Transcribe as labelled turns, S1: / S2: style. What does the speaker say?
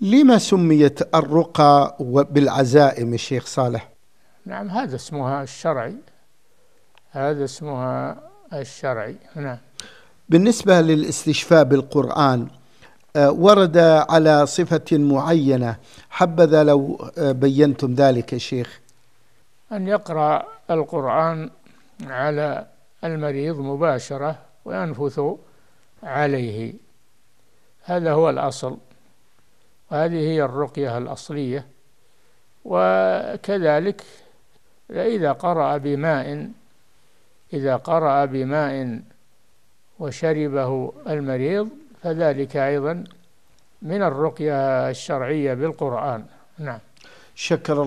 S1: لما سميت الرقى بالعزائم الشيخ صالح
S2: نعم هذا اسمها الشرعي هذا اسمها الشرعي نعم
S1: بالنسبة للاستشفاء بالقرآن آه، ورد على صفة معينة حبذا لو آه، بينتم ذلك يا شيخ
S2: أن يقرأ القرآن على المريض مباشرة وينفث عليه هذا هو الأصل وهذه هي الرقية الأصلية وكذلك إذا قرأ بماء إذا قرأ بماء وشربه المريض فذلك أيضا من الرقية الشرعية بالقرآن نعم شكر الله